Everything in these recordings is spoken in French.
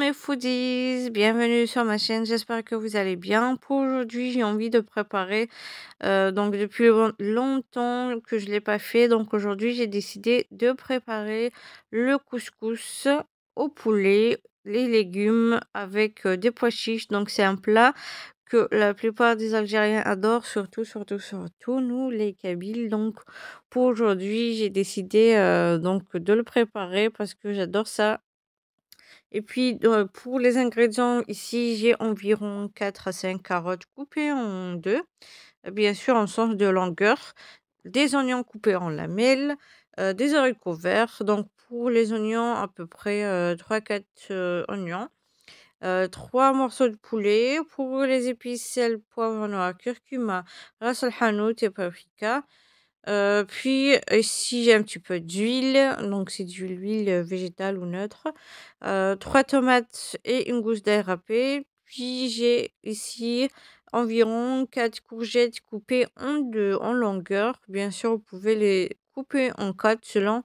mes foodies, bienvenue sur ma chaîne, j'espère que vous allez bien. Pour aujourd'hui, j'ai envie de préparer, euh, donc depuis longtemps que je n'ai l'ai pas fait, donc aujourd'hui j'ai décidé de préparer le couscous au poulet, les légumes avec euh, des pois chiches, donc c'est un plat que la plupart des Algériens adorent, surtout, surtout, surtout nous, les Kabyles. Donc, pour aujourd'hui, j'ai décidé euh, donc de le préparer parce que j'adore ça et puis, pour les ingrédients, ici, j'ai environ 4 à 5 carottes coupées en deux, bien sûr en sens de longueur, des oignons coupés en lamelles, euh, des haricots verts, donc pour les oignons, à peu près 3-4 euh, euh, oignons, 3 morceaux de poulet, pour les épices, sel, poivre noir, curcuma, ras hanout et paprika, euh, puis ici, j'ai un petit peu d'huile, donc c'est de l'huile euh, végétale ou neutre. Euh, trois tomates et une gousse d'ail râpé. Puis j'ai ici environ quatre courgettes coupées en deux en longueur. Bien sûr, vous pouvez les couper en quatre selon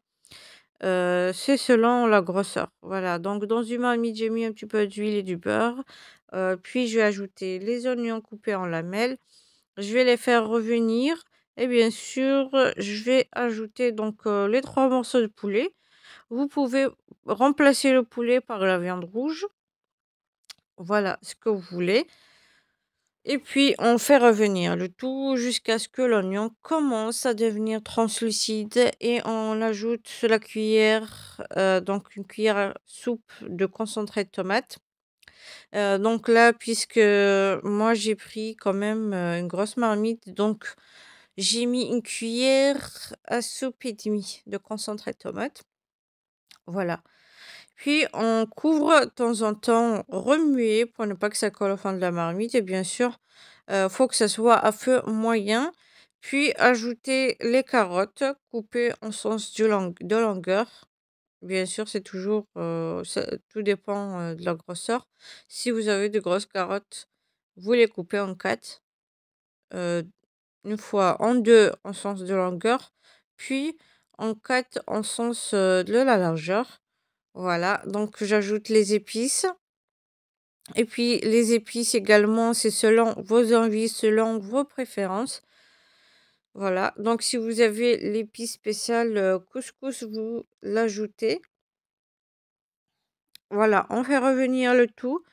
c'est selon la grosseur. Voilà, donc dans une marmite, j'ai mis un petit peu d'huile et du beurre. puis je vais ajouter les oignons coupés en lamelles. Je vais les faire revenir et bien sûr, je vais ajouter donc les trois morceaux de poulet. Vous pouvez remplacer le poulet par la viande rouge. Voilà ce que vous voulez. Et puis, on fait revenir le tout jusqu'à ce que l'oignon commence à devenir translucide et on ajoute la cuillère, donc une cuillère à soupe de concentré de tomate. donc là, puisque moi j'ai pris quand même une grosse marmite, donc j'ai mis une cuillère à soupe et demie de concentré de tomate. Voilà. Puis on couvre de temps en temps, remuer pour ne pas que ça colle au fond de la marmite. Et bien sûr, euh, faut que ça soit à feu moyen. Puis ajouter les carottes coupées en sens de, longueur. Bien sûr, c'est toujours, euh, tout dépend euh, de la grosseur. Si vous avez de grosses carottes, vous les coupez en quatre une fois, en deux en sens de longueur, puis en quatre en sens euh, de la largeur. Voilà, donc j'ajoute les épices. Et puis les épices également, c'est selon vos envies, selon vos préférences. Voilà, donc si vous avez l'épice spéciale euh, couscous, vous l'ajoutez. Voilà, on fait revenir le tout.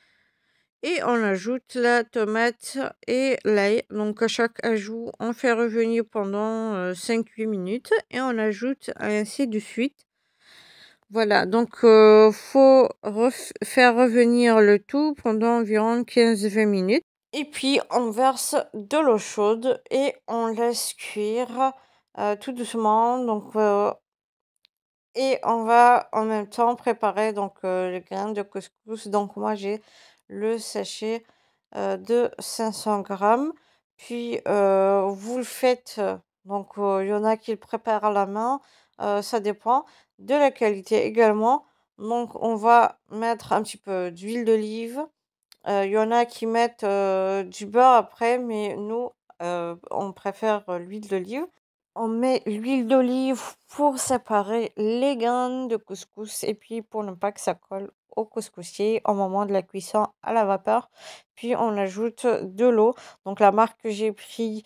Et on ajoute la tomate et l'ail. Donc à chaque ajout, on fait revenir pendant 5-8 euh, minutes et on ajoute ainsi de suite. Voilà, donc euh, faut faire revenir le tout pendant environ 15-20 minutes. Et puis on verse de l'eau chaude et on laisse cuire euh, tout doucement. Donc et on va en même temps préparer donc les le de couscous. Donc moi j'ai le sachet de 500 grammes. Puis vous le faites, donc il y en a qui le préparent à la main, ça dépend de la qualité également. Donc on va mettre un petit peu d'huile d'olive. Il y en a qui mettent du beurre après, mais nous on préfère l'huile d'olive. On met l'huile d'olive pour séparer les graines de couscous et puis pour ne pas que ça colle au couscoussier au moment de la cuisson à la vapeur. Puis on ajoute de l'eau. Donc la marque que j'ai pris,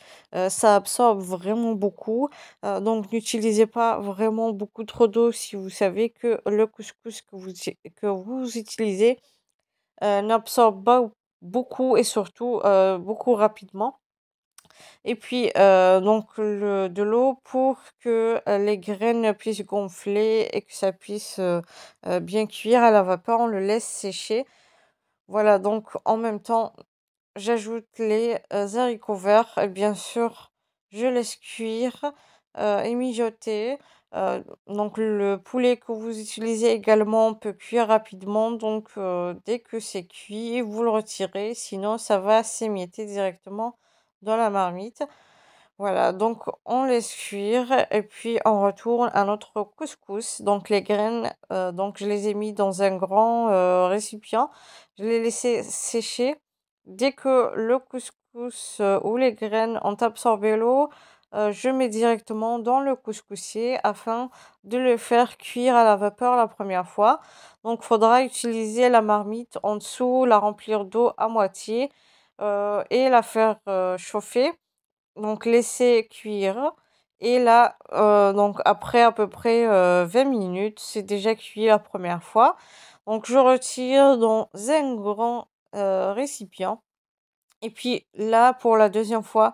ça absorbe vraiment beaucoup. donc n'utilisez pas vraiment beaucoup trop d'eau si vous savez que le couscous que vous, que vous utilisez n'absorbe pas beaucoup et surtout beaucoup rapidement et puis euh, donc de l'eau pour que euh, les graines puissent gonfler et que ça puisse euh, bien cuire à la vapeur. On le laisse sécher. Voilà, donc en même temps, j'ajoute les haricots verts. Et bien sûr, je laisse cuire et mijoter. donc le poulet que vous utilisez également peut cuire rapidement, donc dès que c'est cuit, vous le retirez, sinon ça va s'émietter directement dans la marmite. Voilà, donc on laisse cuire et puis on retourne à notre couscous. Donc les graines, euh, donc je les ai mis dans un grand euh, récipient. Je les laissé sécher. Dès que le couscous euh, ou les graines ont absorbé l'eau, je mets directement dans le couscousier afin de le faire cuire à la vapeur la première fois. Donc faudra utiliser la marmite en dessous, la remplir d'eau à moitié euh, et la faire euh, chauffer. Donc laisser cuire. Et là, euh, donc après à peu près 20 minutes, c'est déjà cuit la première fois. Donc je retire dans un grand récipient. Et puis là, pour la deuxième fois,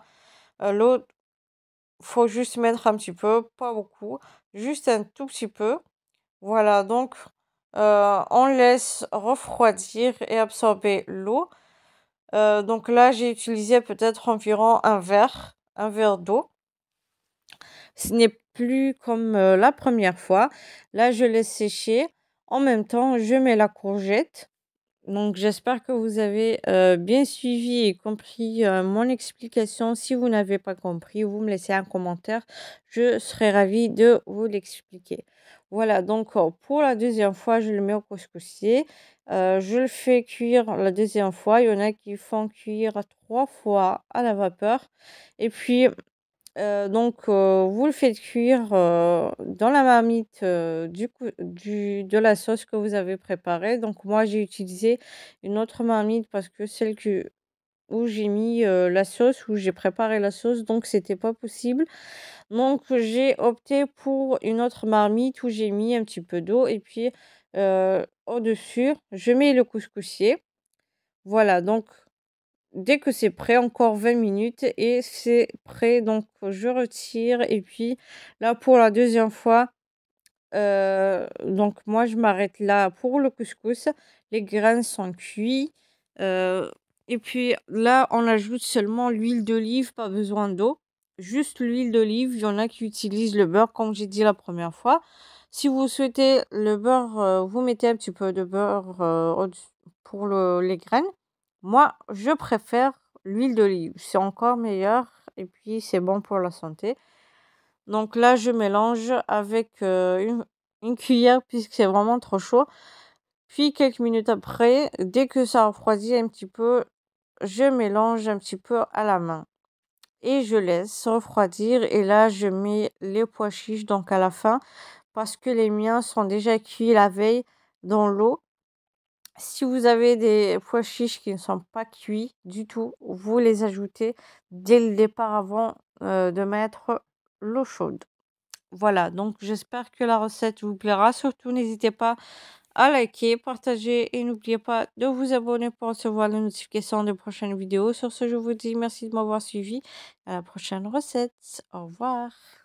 l'eau, faut juste mettre un petit peu, pas beaucoup, juste un tout petit peu. Voilà, donc on laisse refroidir et absorber l'eau. Euh, donc là, j'ai utilisé peut-être environ un verre, un verre d'eau. Ce n'est plus comme euh, la première fois. Là, je laisse sécher. En même temps, je mets la courgette donc j'espère que vous avez euh, bien suivi et compris euh, mon explication. Si vous n'avez pas compris, vous me laissez un commentaire. Je serai ravie de vous l'expliquer. Voilà, donc euh, pour la deuxième fois, je le mets au couscoussier. je le fais cuire la deuxième fois. Il y en a qui font cuire trois fois à la vapeur. Et puis, euh, donc euh, vous le faites cuire, euh, dans la marmite, du coup du de la sauce que vous avez préparée. Donc moi, j'ai utilisé une autre marmite parce que celle où j'ai mis, la sauce, où j'ai préparé la sauce, donc c'était pas possible. Donc j'ai opté pour une autre marmite où j'ai mis un petit peu d'eau et puis, au-dessus, je mets le couscoussier. Voilà donc dès que c'est prêt, encore 20 minutes et c'est prêt. Donc je retire et puis là pour la deuxième fois, euh, donc moi je m'arrête là pour le couscous. Les graines sont cuits. Euh, et puis là on ajoute seulement l'huile d'olive, pas besoin d'eau. Juste l'huile d'olive, il y en a qui utilisent le beurre comme j'ai dit la première fois. Si vous souhaitez le beurre, euh, vous mettez un petit peu de beurre pour les graines. Moi, je préfère l'huile d'olive. C'est encore meilleur et puis c'est bon pour la santé. Donc là, je mélange avec euh, une, cuillère puisque c'est vraiment trop chaud. Puis quelques minutes après, dès que ça refroidit un petit peu, je mélange un petit peu à la main. Et je laisse refroidir. Et là, je mets les pois chiches donc à la fin parce que les miens sont déjà cuits la veille dans l'eau. Si vous avez des pois chiches qui ne sont pas cuits du tout, vous les ajoutez dès le départ avant euh, de mettre l'eau chaude. Voilà, donc j'espère que la recette vous plaira. Surtout, n'hésitez pas à liker, partager et n'oubliez pas de vous abonner pour recevoir les notifications des prochaines vidéos. Sur ce, je vous dis merci de m'avoir suivi. À la prochaine recette. Au revoir.